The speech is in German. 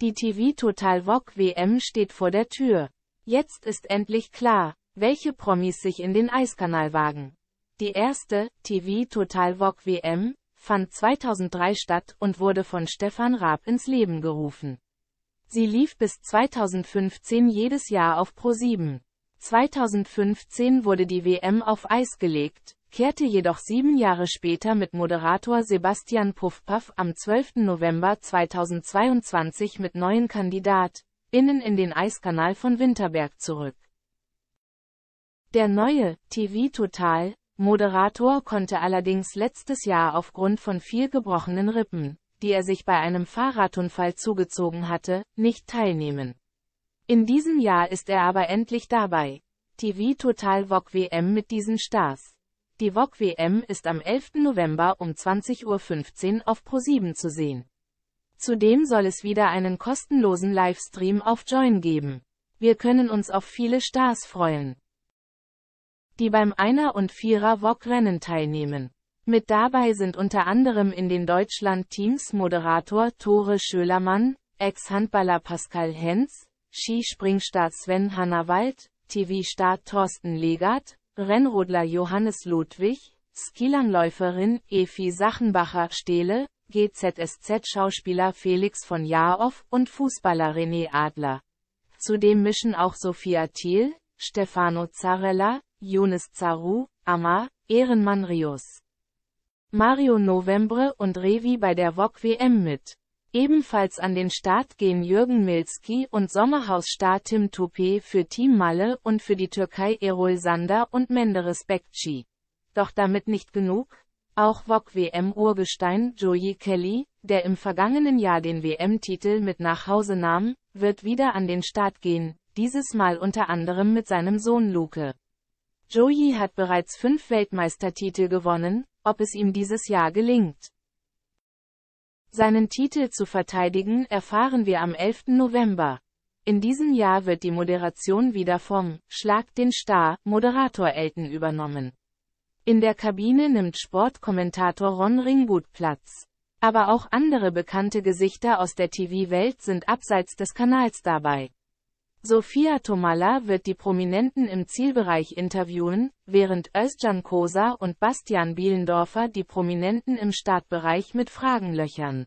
Die TV Total Vogue WM steht vor der Tür. Jetzt ist endlich klar, welche Promis sich in den Eiskanal wagen. Die erste, TV Total Vogue WM, fand 2003 statt und wurde von Stefan Raab ins Leben gerufen. Sie lief bis 2015 jedes Jahr auf Pro7. 2015 wurde die WM auf Eis gelegt, kehrte jedoch sieben Jahre später mit Moderator Sebastian Puffpaff am 12. November 2022 mit neuen Kandidat, innen in den Eiskanal von Winterberg zurück. Der neue TV-Total Moderator konnte allerdings letztes Jahr aufgrund von vier gebrochenen Rippen, die er sich bei einem Fahrradunfall zugezogen hatte, nicht teilnehmen. In diesem Jahr ist er aber endlich dabei. TV Total VOG WM mit diesen Stars. Die VOG WM ist am 11. November um 20.15 Uhr auf ProSieben zu sehen. Zudem soll es wieder einen kostenlosen Livestream auf Join geben. Wir können uns auf viele Stars freuen, die beim Einer- und Vierer-Wok-Rennen teilnehmen. Mit dabei sind unter anderem in den Deutschland-Teams Moderator Tore Schölermann, Ex-Handballer Pascal Hens, Skispringstar Sven Hannawald, tv star Thorsten Legert, Rennrodler Johannes Ludwig, Skilanläuferin Efi Sachenbacher-Stehle, GZSZ-Schauspieler Felix von Jaow und Fußballer René Adler. Zudem mischen auch Sophia Thiel, Stefano Zarella, Younes Zaru, Amar, Ehrenmann Rios. Mario Novembre und Revi bei der VOG WM mit. Ebenfalls an den Start gehen Jürgen Milski und Sommerhausstar Tim Toupé für Team Malle und für die Türkei Erol Sander und Menderes Bekci. Doch damit nicht genug, auch VOG-WM-Urgestein Joey Kelly, der im vergangenen Jahr den WM-Titel mit nach Hause nahm, wird wieder an den Start gehen, dieses Mal unter anderem mit seinem Sohn Luke. Joey hat bereits fünf Weltmeistertitel gewonnen, ob es ihm dieses Jahr gelingt. Seinen Titel zu verteidigen erfahren wir am 11. November. In diesem Jahr wird die Moderation wieder vom Schlag den Star Moderator Elton übernommen. In der Kabine nimmt Sportkommentator Ron Ringgut Platz. Aber auch andere bekannte Gesichter aus der TV-Welt sind abseits des Kanals dabei. Sophia Tomala wird die Prominenten im Zielbereich interviewen, während Özcan Kosa und Bastian Bielendorfer die Prominenten im Startbereich mit Fragen löchern.